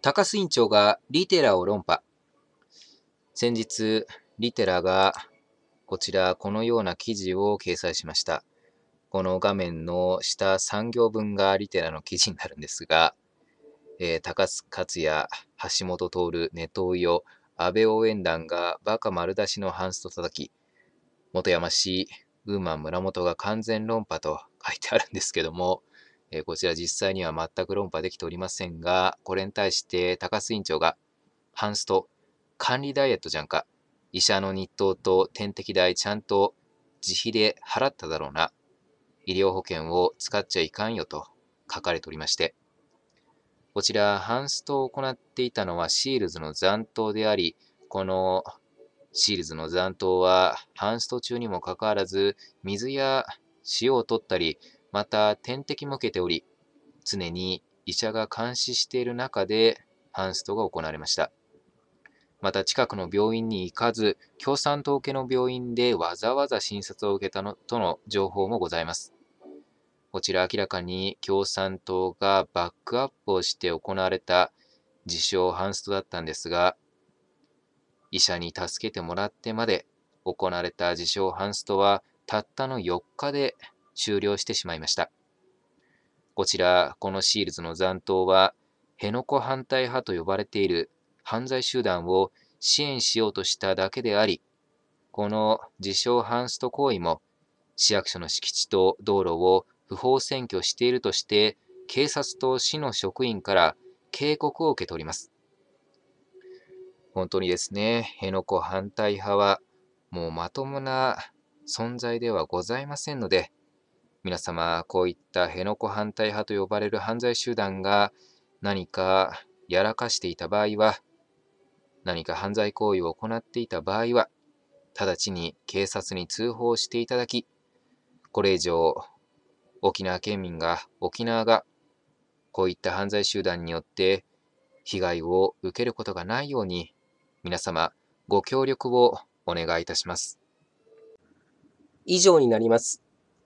高須院長がリテラを論破。先日、リテラがこちら、このような記事を掲載しました。この画面の下3行分がリテラの記事になるんですが、えー、高須克也、橋本徹、ネトウヨ、安倍応援団がバカ丸出しのハンスと叩き、元山氏、ウーマン村本が完全論破と書いてあるんですけども、えこちら実際には全く論破できておりませんが、これに対して高須院長が、ハンスト、管理ダイエットじゃんか、医者の日当と点滴代ちゃんと自費で払っただろうな、医療保険を使っちゃいかんよと書かれておりまして、こちら、ハンストを行っていたのはシールズの残党であり、このシールズの残党は、ハンスト中にもかかわらず、水や塩を取ったり、また点滴も受けており、常に医者が監視している中でハンストが行われました。また近くの病院に行かず、共産党系の病院でわざわざ診察を受けたのとの情報もございます。こちら明らかに共産党がバックアップをして行われた自称ハンストだったんですが、医者に助けてもらってまで行われた自称ハンストはたったの4日で終了してしまいました。こちら、このシールズの残党は、辺野古反対派と呼ばれている犯罪集団を支援しようとしただけであり、この自称ハンスト行為も、市役所の敷地と道路を不法占拠しているとして、警察と市の職員から警告を受けております。本当にですね、辺野古反対派は、もうまともな存在ではございませんので、皆様、こういった辺野古反対派と呼ばれる犯罪集団が何かやらかしていた場合は、何か犯罪行為を行っていた場合は、直ちに警察に通報していただき、これ以上、沖縄県民が、沖縄が、こういった犯罪集団によって被害を受けることがないように、皆様、ご協力をお願いいたします。以上になります。